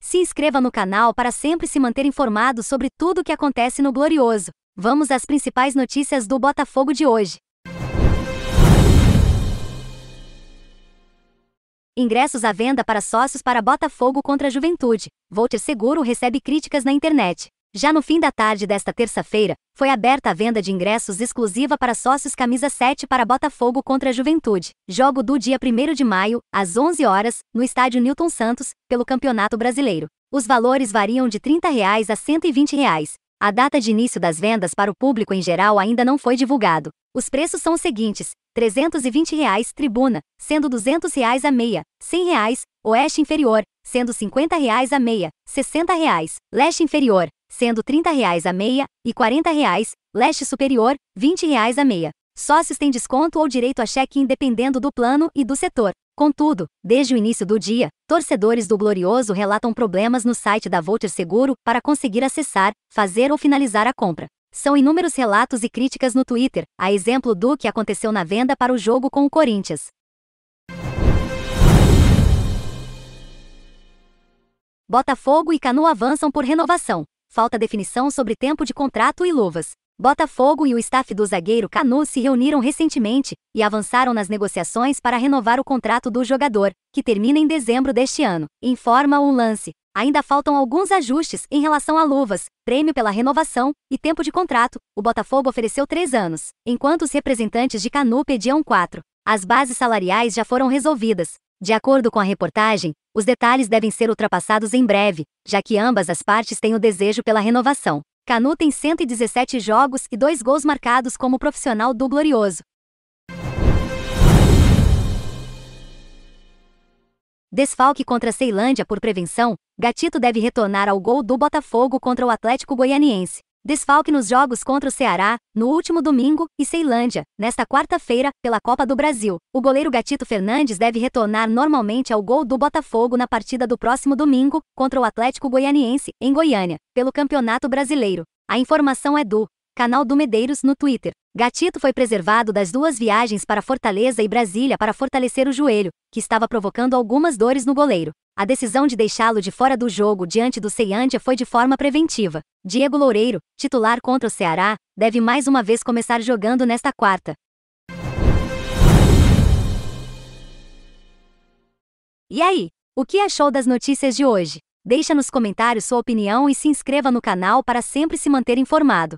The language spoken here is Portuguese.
Se inscreva no canal para sempre se manter informado sobre tudo o que acontece no Glorioso. Vamos às principais notícias do Botafogo de hoje. Ingressos à venda para sócios para Botafogo contra a Juventude. Volter Seguro recebe críticas na internet. Já no fim da tarde desta terça-feira, foi aberta a venda de ingressos exclusiva para sócios camisa 7 para Botafogo contra a Juventude, jogo do dia 1 de maio, às 11 horas, no estádio Newton Santos, pelo Campeonato Brasileiro. Os valores variam de R$ 30 reais a R$ 120. Reais. A data de início das vendas para o público em geral ainda não foi divulgado. Os preços são os seguintes: R$ 320 reais, tribuna, sendo R$ 200 reais a meia, R$ 100 reais, oeste inferior, sendo R$ 50 reais a meia, R$ 60 reais, leste inferior, sendo R$ 30 reais a meia e R$ 40 reais, leste superior, R$ 20 reais a meia. Sócios têm desconto ou direito a cheque, independendo do plano e do setor. Contudo, desde o início do dia, torcedores do Glorioso relatam problemas no site da Volter Seguro para conseguir acessar, fazer ou finalizar a compra. São inúmeros relatos e críticas no Twitter, a exemplo do que aconteceu na venda para o jogo com o Corinthians. Botafogo e Canu avançam por renovação. Falta definição sobre tempo de contrato e luvas. Botafogo e o staff do zagueiro Canu se reuniram recentemente e avançaram nas negociações para renovar o contrato do jogador, que termina em dezembro deste ano, informa o um lance. Ainda faltam alguns ajustes em relação a luvas, prêmio pela renovação e tempo de contrato. O Botafogo ofereceu três anos, enquanto os representantes de Canu pediam quatro. As bases salariais já foram resolvidas. De acordo com a reportagem, os detalhes devem ser ultrapassados em breve, já que ambas as partes têm o desejo pela renovação. Canu tem 117 jogos e dois gols marcados como profissional do Glorioso. Desfalque contra Ceilândia por prevenção, Gatito deve retornar ao gol do Botafogo contra o Atlético Goianiense. Desfalque nos jogos contra o Ceará, no último domingo, e Ceilândia, nesta quarta-feira, pela Copa do Brasil. O goleiro Gatito Fernandes deve retornar normalmente ao gol do Botafogo na partida do próximo domingo, contra o Atlético Goianiense, em Goiânia, pelo Campeonato Brasileiro. A informação é do Canal do Medeiros no Twitter. Gatito foi preservado das duas viagens para Fortaleza e Brasília para fortalecer o joelho, que estava provocando algumas dores no goleiro. A decisão de deixá-lo de fora do jogo diante do Ceilândia foi de forma preventiva. Diego Loureiro, titular contra o Ceará, deve mais uma vez começar jogando nesta quarta. E aí, o que achou das notícias de hoje? Deixa nos comentários sua opinião e se inscreva no canal para sempre se manter informado.